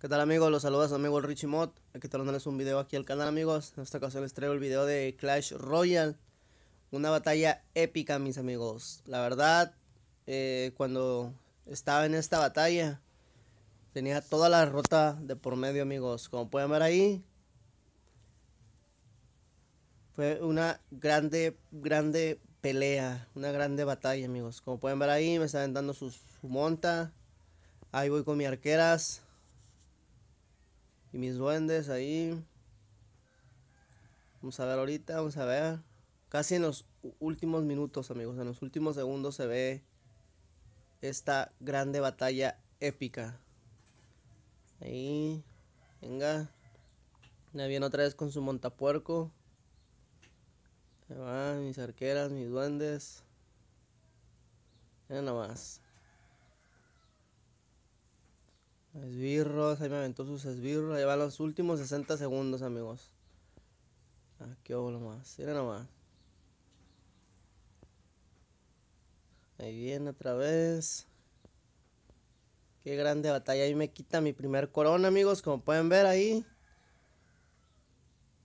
¿Qué tal amigos? Los saludos amigos amigo Richie Mod. Aquí un video aquí al canal amigos. En esta ocasión les traigo el video de Clash Royale. Una batalla épica mis amigos. La verdad, eh, cuando estaba en esta batalla, tenía toda la rota de por medio amigos. Como pueden ver ahí, fue una grande, grande pelea. Una grande batalla amigos. Como pueden ver ahí, me están dando su, su monta. Ahí voy con mis arqueras y mis duendes ahí. Vamos a ver ahorita, vamos a ver. Casi en los últimos minutos, amigos, en los últimos segundos se ve esta grande batalla épica. Ahí, venga. Me viene otra vez con su montapuerco. Ahí van mis arqueras, mis duendes. Mira nomás. Esbirros, ahí me aventó sus esbirros. Ahí van los últimos 60 segundos, amigos. Aquí ah, hago nomás. Mira nomás. Ahí viene otra vez. Qué grande batalla. Ahí me quita mi primer corona, amigos. Como pueden ver ahí.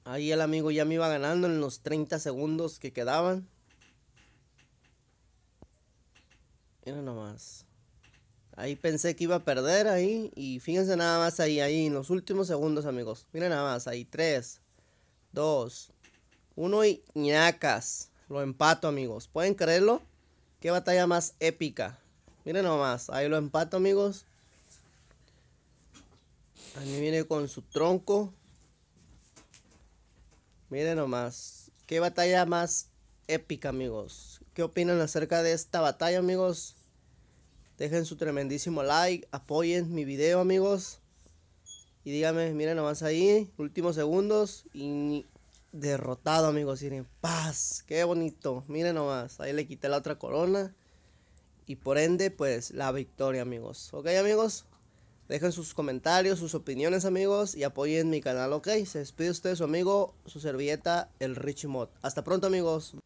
Ahí el amigo ya me iba ganando en los 30 segundos que quedaban. Mira nomás. Ahí pensé que iba a perder ahí. Y fíjense nada más ahí, ahí en los últimos segundos, amigos. Miren nada más, ahí 3, 2, 1 y ñacas. Lo empato, amigos. ¿Pueden creerlo? Qué batalla más épica. Miren nomás, ahí lo empato, amigos. Ahí viene con su tronco. Miren nomás. Qué batalla más épica, amigos. ¿Qué opinan acerca de esta batalla, amigos? Dejen su tremendísimo like, apoyen mi video amigos. Y díganme, miren nomás ahí, últimos segundos. Y derrotado amigos, y paz, qué bonito. Miren nomás, ahí le quité la otra corona. Y por ende, pues la victoria amigos. ¿Ok amigos? Dejen sus comentarios, sus opiniones, amigos, y apoyen mi canal, ¿ok? Se despide usted, su amigo, su servilleta, el Richie Mod. Hasta pronto, amigos.